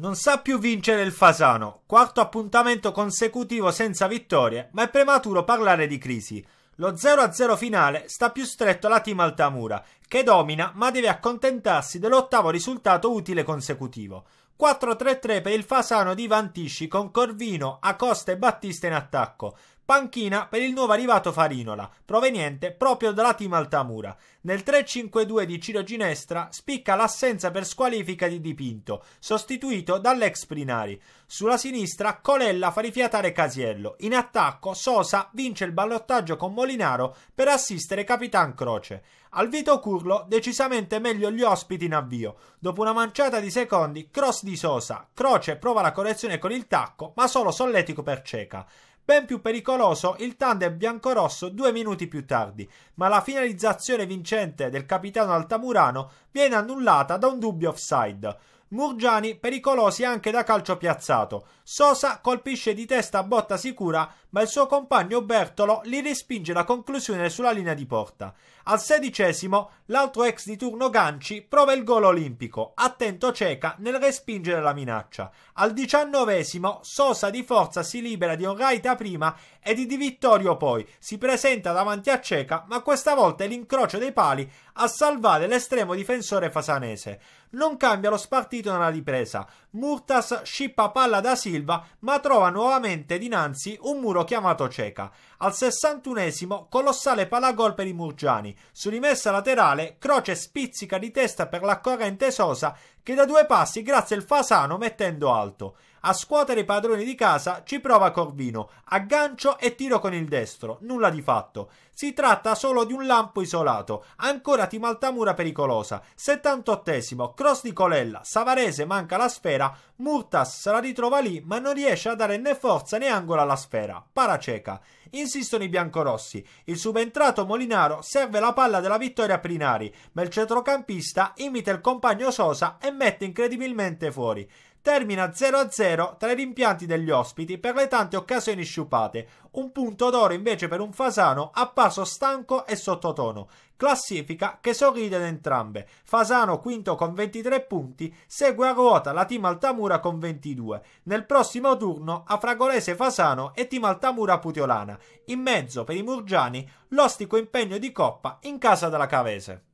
Non sa più vincere il Fasano, quarto appuntamento consecutivo senza vittorie, ma è prematuro parlare di crisi. Lo 0-0 finale sta più stretto alla team Altamura, che domina ma deve accontentarsi dell'ottavo risultato utile consecutivo. 4-3-3 per il Fasano di Vantisci con Corvino, Acosta e Battista in attacco. Panchina per il nuovo arrivato Farinola, proveniente proprio dalla team Altamura. Nel 3-5-2 di Ciro Ginestra spicca l'assenza per squalifica di Dipinto, sostituito dall'ex Prinari. Sulla sinistra Colella fa rifiatare Casiello. In attacco Sosa vince il ballottaggio con Molinaro per assistere Capitan Croce. Al Vito Curlo decisamente meglio gli ospiti in avvio. Dopo una manciata di secondi, cross di Sosa. Croce prova la correzione con il tacco, ma solo solletico per cieca ben più pericoloso il tandem biancorosso due minuti più tardi, ma la finalizzazione vincente del capitano Altamurano viene annullata da un dubbio offside. Murgiani pericolosi anche da calcio piazzato. Sosa colpisce di testa a botta sicura, ma il suo compagno Bertolo li respinge la conclusione sulla linea di porta. Al sedicesimo, l'altro ex di turno Ganci prova il gol olimpico, attento cieca nel respingere la minaccia. Al diciannovesimo, Sosa di forza si libera di un raita prima e di Di Vittorio poi. Si presenta davanti a cieca, ma questa volta è l'incrocio dei pali a salvare l'estremo difensore fasanese non cambia lo spartito nella ripresa. Murtas scippa palla da Silva, ma trova nuovamente dinanzi un muro chiamato Ceca. Al 61esimo, colossale palagol per i Murgiani. Su rimessa laterale, Croce spizzica di testa per la corrente Sosa, che da due passi, grazie al Fasano, mettendo alto. A scuotere i padroni di casa ci prova Corvino, aggancio e tiro con il destro, nulla di fatto. Si tratta solo di un lampo isolato, ancora Timaltamura pericolosa. 78esimo, cross di Colella, Savarese manca la sfera, Murtas se la ritrova lì ma non riesce a dare né forza né angolo alla sfera. Paraceca. Insistono i biancorossi. Il subentrato Molinaro serve la palla della vittoria a Prinari, ma il centrocampista imita il compagno Sosa e mette incredibilmente fuori termina 0-0 tra i rimpianti degli ospiti per le tante occasioni sciupate. Un punto d'oro invece per un Fasano apparso stanco e sottotono. Classifica che sorride ad entrambe. Fasano quinto con 23 punti, segue a ruota la team Altamura con 22. Nel prossimo turno a Fragolese Fasano e team Altamura Puteolana. In mezzo per i Murgiani l'ostico impegno di coppa in casa della Cavese.